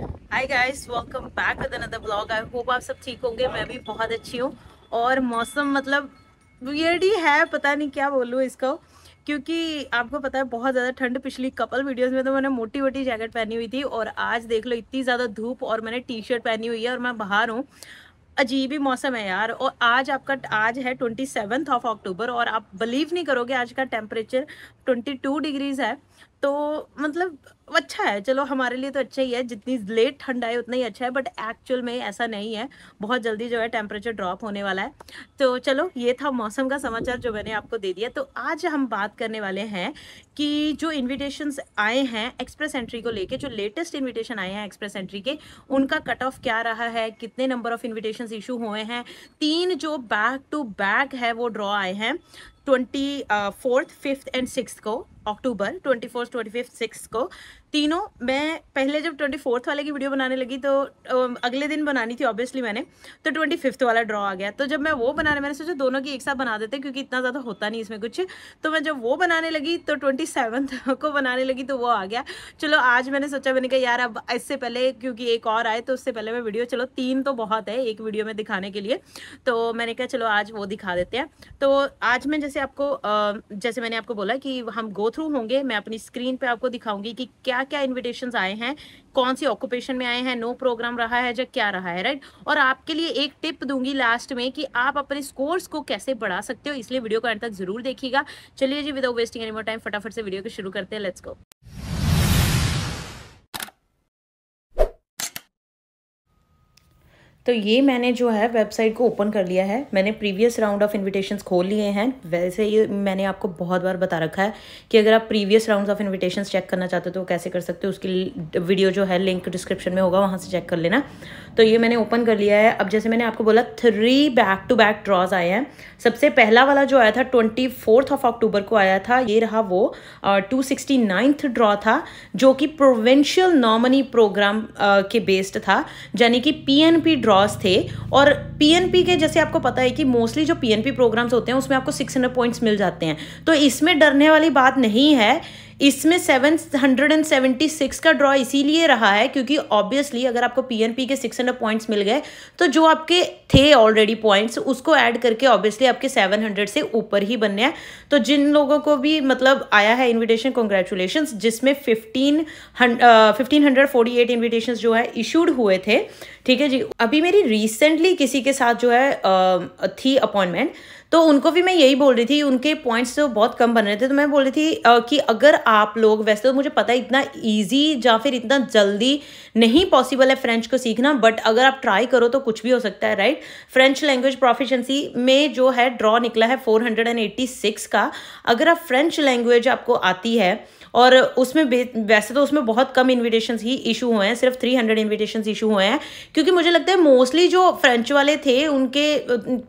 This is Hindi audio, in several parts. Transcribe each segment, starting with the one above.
hi guys welcome back with another blog I hope आप सब ठीक होंगे मैं भी बहुत अच्छी हूँ और मौसम मतलब वियर्ड ही है पता नहीं क्या बोलूँ इसको क्योंकि आपको पता है बहुत ज़्यादा ठंड पिछली कपल वीडियोस में तो मैंने मोटी वोटी जैकेट पहनी हुई थी और आज देख लो इतनी ज़्यादा धूप और मैंने टी शर्ट पहनी हुई है और मैं बाहर हूँ अजीब ही मौसम है यार और आज आपका आज है ट्वेंटी सेवन्थ ऑफ अक्टूबर और आप बिलीव नहीं करोगे आज का टेम्परेचर ट्वेंटी टू डिग्रीज़ है तो मतलब अच्छा है चलो हमारे लिए तो अच्छा ही है जितनी लेट ठंड आए उतना ही अच्छा है बट एक्चुअल में ऐसा नहीं है बहुत जल्दी जो है टेम्परेचर ड्रॉप होने वाला है तो चलो ये था मौसम का समाचार जो मैंने आपको दे दिया तो आज हम बात करने वाले हैं कि जो इन्विटेशंस आए हैं एक्सप्रेस एंट्री को लेके जो लेटेस्ट इन्विटेशन आए हैं एक्सप्रेस एंट्री के उनका कट ऑफ क्या रहा है कितने नंबर ऑफ इन्विटेशन इशू हुए हैं तीन जो बैक टू बैक है वो ड्रॉ आए हैं twenty fourth fifth and six को अक्टूबर twenty fourth twenty fifth six को तीनों मैं पहले जब ट्वेंटी फोर्थ वाले की वीडियो बनाने लगी तो um, अगले दिन बनानी थी ऑब्वियसली मैंने तो ट्वेंटी फिफ्थ वाला ड्रॉ आ गया तो जब मैं वो बनाने मैंने सोचा दोनों की एक साथ बना देते क्योंकि इतना ज़्यादा होता नहीं इसमें कुछ तो मैं जब वो बनाने लगी तो ट्वेंटी सेवन्थ को बनाने लगी तो वो आ गया चलो आज मैंने सोचा मैंने कहा यार अब इससे पहले क्योंकि एक और आए तो उससे पहले मैं वीडियो चलो तीन तो बहुत है एक वीडियो में दिखाने के लिए तो मैंने कहा चलो आज वो दिखा देते हैं तो आज मैं जैसे से आपको जैसे मैंने आपको बोला कि हम गो थ्रू होंगे मैं अपनी स्क्रीन पे आपको दिखाऊंगी कि क्या क्या इनविटेशन आए हैं कौन सी ऑक्यूपेशन में आए हैं नो प्रोग्राम रहा है या क्या रहा है राइट और आपके लिए एक टिप दूंगी लास्ट में कि आप अपने स्कोर्स को कैसे बढ़ा सकते हो इसलिए वीडियो को एंड तक जरूर देखिएगा चलिए जी without wasting any more time फटाफट से वीडियो को शुरू करते हैं लेट्स गो तो ये मैंने जो है वेबसाइट को ओपन कर लिया है मैंने प्रीवियस राउंड ऑफ इनविटेशंस खोल लिए हैं वैसे ये मैंने आपको बहुत बार बता रखा है कि अगर आप previous round of invitations check करना चाहते हो तो कैसे कर सकते हो उसकी वीडियो जो है लिंक डिस्क्रिप्शन में होगा वहाँ से चेक कर लेना तो ये मैंने ओपन कर लिया है अब जैसे मैंने आपको बोला three back to back draws आए हैं सबसे पहला वाला जो आया था ट्वेंटी फोर्थ ऑफ अक्टूबर को आया था ये रहा वो टू सिक्सटी नाइन्थ ड्रॉ था जो कि प्रोविंशियल नॉमनी प्रोग्राम के बेस्ड था यानी कि P N P draw cross थे और पीएनपी के जैसे आपको पता है कि मोस्टली जो पीएनपी प्रोग्राम्स होते हैं उसमें आपको हंड्रेड पॉइंट्स मिल जाते हैं तो इसमें डरने वाली बात नहीं है इसमें 776 का ड्रॉ इसीलिए रहा है क्योंकि ऑब्वियसली अगर आपको पीएनपी के 600 पॉइंट्स मिल गए तो जो आपके थे ऑलरेडी पॉइंट्स उसको ऐड करके ऑब्वियसली आपके 700 से ऊपर ही बनने हैं तो जिन लोगों को भी मतलब आया है इन्विटेशन कॉन्ग्रेचुलेशन जिसमें fifteen fifteen hundred forty eight invitation जो है इशूड हुए थे ठीक है जी अभी मेरी रिसेंटली किसी के साथ जो है थी अपॉइंटमेंट तो उनको भी मैं यही बोल रही थी उनके पॉइंट्स तो बहुत कम बन रहे थे तो मैं बोल रही थी कि अगर आप लोग वैसे तो मुझे पता है इतना ईजी या फिर इतना जल्दी नहीं पॉसिबल है फ्रेंच को सीखना बट अगर आप ट्राई करो तो कुछ भी हो सकता है राइट फ्रेंच लैंग्वेज प्रोफिशंसी में जो है ड्रॉ निकला है 486 का अगर आप फ्रेंच लैंग्वेज आपको आती है और उसमें वैसे तो उसमें बहुत कम इन्विटेशन ही इशू हुए हैं सिर्फ थ्री हंड्रेड इन्विटेशन इशू हुए हैं क्योंकि मुझे लगता है मोस्टली जो फ्रेंच वाले थे उनके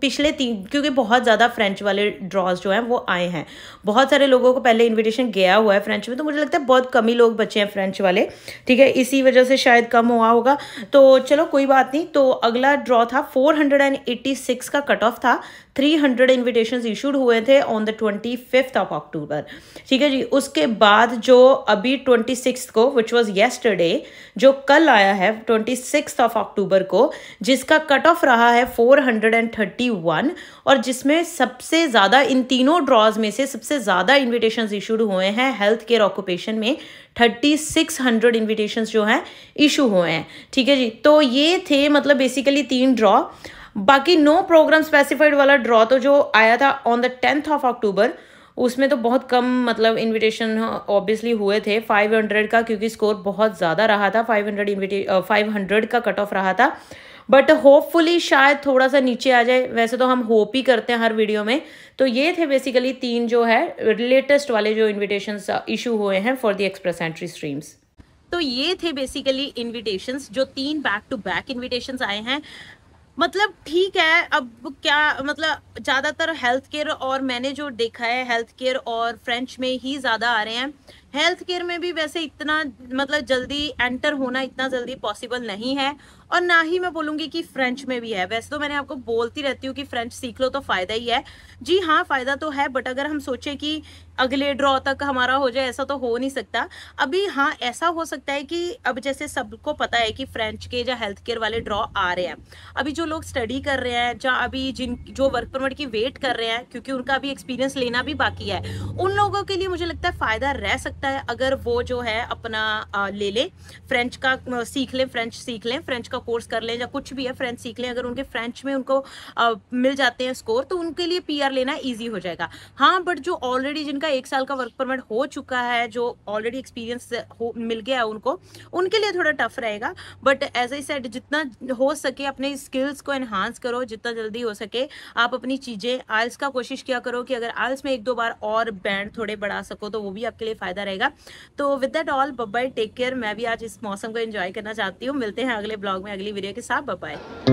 पिछले तीन क्योंकि बहुत ज़्यादा फ्रेंच वाले ड्रॉज जो हैं वो आए हैं बहुत सारे लोगों को पहले इन्विटेशन गया हुआ है फ्रेंच में तो मुझे लगता है बहुत कम ही लोग बचे हैं फ्रेंच वाले ठीक है इसी वजह से शायद कम हुआ होगा तो चलो कोई बात नहीं तो अगला ड्रॉ था सिक्स का कट ऑफ था 300 इन्विटेशन इशूड हुए थे on the twenty fifth of October ठीक है जी उसके बाद जो अभी ट्वेंटी सिक्स को विच वॉज येस्टरडे जो कल आया है ट्वेंटी सिक्स ऑफ अक्टूबर को जिसका कट ऑफ रहा है four hundred and thirty one और जिसमें सबसे ज़्यादा इन तीनों ड्रॉज में से सबसे ज़्यादा इन्विटेशन इशूड हुए हैं हेल्थ केयर ऑक्यूपेशन में थर्टी सिक्स हंड्रेड इन्विटेशन जो हैं इशू हुए हैं ठीक है जी तो ये थे मतलब बेसिकली तीन ड्रॉ बाकी नो प्रोग्राम स्पेसिफाइड वाला ड्रॉ तो जो आया था on the tenth of October उसमें तो बहुत कम मतलब इनविटेशन ऑब्वियसली हाँ, हुए थे 500 का क्योंकि स्कोर बहुत ज़्यादा रहा था 500 हंड्रेड इन्विटे फाइव का कट ऑफ रहा था बट होपफुली शायद थोड़ा सा नीचे आ जाए वैसे तो हम होप ही करते हैं हर वीडियो में तो ये थे बेसिकली तीन जो है लेटेस्ट वाले जो इन्विटेशन इशू हुए हैं for the express entry streams तो ये थे बेसिकली इनविटेशंस जो तीन बैक टू बैक इनविटेशंस आए हैं मतलब ठीक है अब क्या मतलब ज़्यादातर हेल्थ केयर और मैंने जो देखा है हेल्थ केयर और फ्रेंच में ही ज़्यादा आ रहे हैं हेल्थ केयर में भी वैसे इतना मतलब जल्दी एंटर होना इतना जल्दी पॉसिबल नहीं है और ना ही मैं बोलूंगी कि फ्रेंच में भी है वैसे तो मैंने आपको बोलती रहती हूँ कि फ्रेंच सीख लो तो फ़ायदा ही है जी हाँ फ़ायदा तो है बट अगर हम सोचें कि अगले ड्रॉ तक हमारा हो जाए ऐसा तो हो नहीं सकता अभी हाँ ऐसा हो सकता है कि अब जैसे सबको पता है कि फ्रेंच के या हेल्थ केयर वाले ड्रॉ आ रहे हैं अभी जो लोग स्टडी कर रहे हैं या अभी जिन जो वर्क परमिट की वेट कर रहे हैं क्योंकि उनका अभी एक्सपीरियंस लेना भी बाकी है उन लोगों के लिए मुझे लगता है फ़ायदा रह सकता सकता है अगर वो जो है अपना आ, ले ले फ्रेंच का सीख लें फ्रेंच सीख लें फ्रेंच का कोर्स कर लें या कुछ भी है फ्रेंच सीख लें अगर उनके फ्रेंच में उनको आ, मिल जाते हैं स्कोर तो उनके लिए पी लेना ईजी हो जाएगा हाँ बट जो ऑलरेडी जिनका एक साल का वर्क परमिट हो चुका है जो ऑलरेडी एक्सपीरियंस मिल गया है उनको उनके लिए थोड़ा टफ रहेगा बट एज ए सेट जितना हो सके अपने स्किल्स को एनहांस करो जितना जल्दी हो सके आप अपनी चीज़ें आल्स का कोशिश किया करो कि अगर आल्स में एक दो बार और बैंड थोड़े बढ़ा सको तो वो भी आपके लिए फ़ायदा रहेगा जाएगा तो with that all bye bye take care मैं भी आज इस मौसम को एंजॉय करना चाहती हूँ मिलते हैं अगले ब्लॉग में अगली वीडियो के साथ बब्बाई